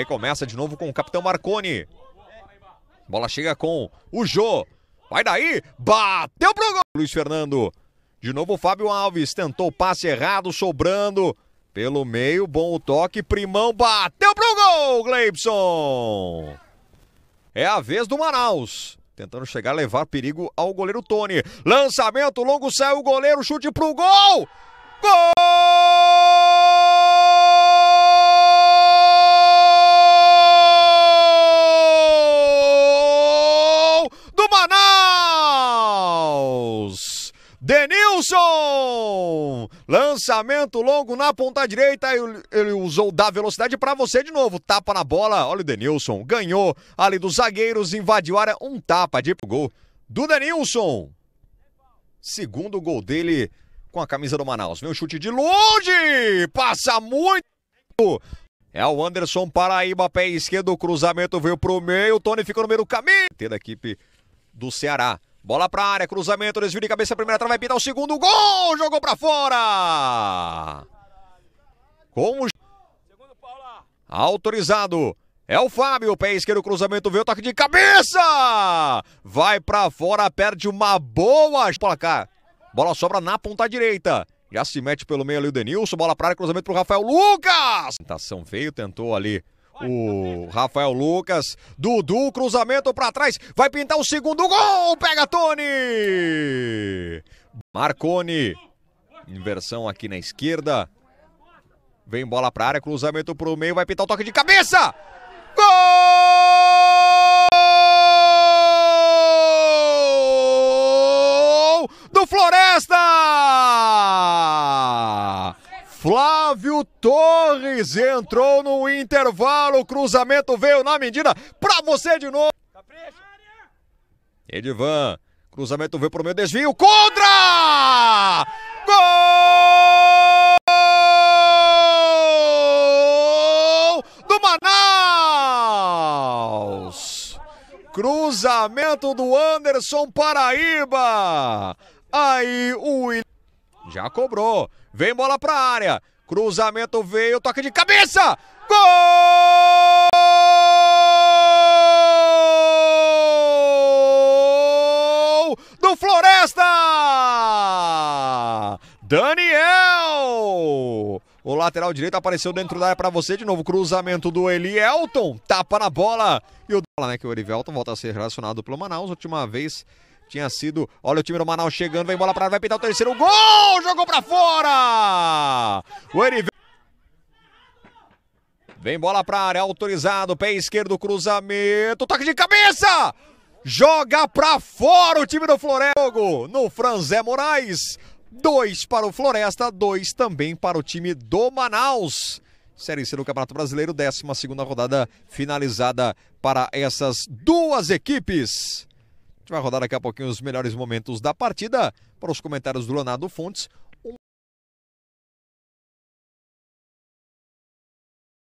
Recomeça de novo com o capitão Marconi. Bola chega com o Jô. Vai daí. Bateu pro gol. Luiz Fernando. De novo o Fábio Alves. Tentou o passe errado, sobrando. Pelo meio, bom o toque. Primão bateu pro gol, Gleibson. É a vez do Manaus. Tentando chegar, levar perigo ao goleiro Tony. Lançamento longo, sai o goleiro, chute pro gol. Gol! Denilson! Lançamento longo na ponta direita. Ele usou da velocidade para você de novo. Tapa na bola. Olha o Denilson. Ganhou ali dos zagueiros. Invadiu a área. Um tapa de gol do Denilson. Segundo gol dele com a camisa do Manaus. Vem o chute de longe. Passa muito. É o Anderson Paraíba, pé esquerdo, cruzamento veio pro meio, o Tony ficou no meio do caminho. Da equipe do Ceará. Bola pra área, cruzamento, desvio de cabeça, primeira trave, vai pintar o segundo gol, jogou pra fora! Com o... Autorizado. É o Fábio, pé esquerdo, cruzamento, veio, toque de cabeça! Vai pra fora, perde uma boa... Bola cá, bola sobra na ponta direita. Já se mete pelo meio ali o Denilson, bola pra área, cruzamento pro Rafael Lucas! Tentação veio, tentou ali o Rafael Lucas. Dudu, cruzamento para trás. Vai pintar o segundo gol. Pega Tony! Marcone. Inversão aqui na esquerda. Vem bola para área, cruzamento para o meio, vai pintar o toque de cabeça. Gol! Do Floresta! Flávio Torres entrou no intervalo, o cruzamento veio na medida para você de novo. Edivan, cruzamento veio pro meu desvio, contra! Gol do Manaus! Cruzamento do Anderson Paraíba. Aí o já cobrou. Vem bola pra área. Cruzamento veio, toque de cabeça. Gol! do Floresta! Daniel! O lateral direito apareceu dentro da área para você de novo. Cruzamento do Eli Elton, Tapa na bola. E o né, que o Erivelton volta a ser relacionado pelo Manaus. Última vez tinha sido. Olha o time do Manaus chegando, vem bola para vai pintar o terceiro gol! Jogou para fora! O Erivel. Vem bola para área, autorizado, pé esquerdo, cruzamento, toque de cabeça! Joga para fora o time do Florego no Franzé Moraes. Dois para o Floresta, dois também para o time do Manaus. Série C do Campeonato Brasileiro, 12 segunda rodada finalizada para essas duas equipes vai rodar daqui a pouquinho os melhores momentos da partida para os comentários do Leonardo Fontes,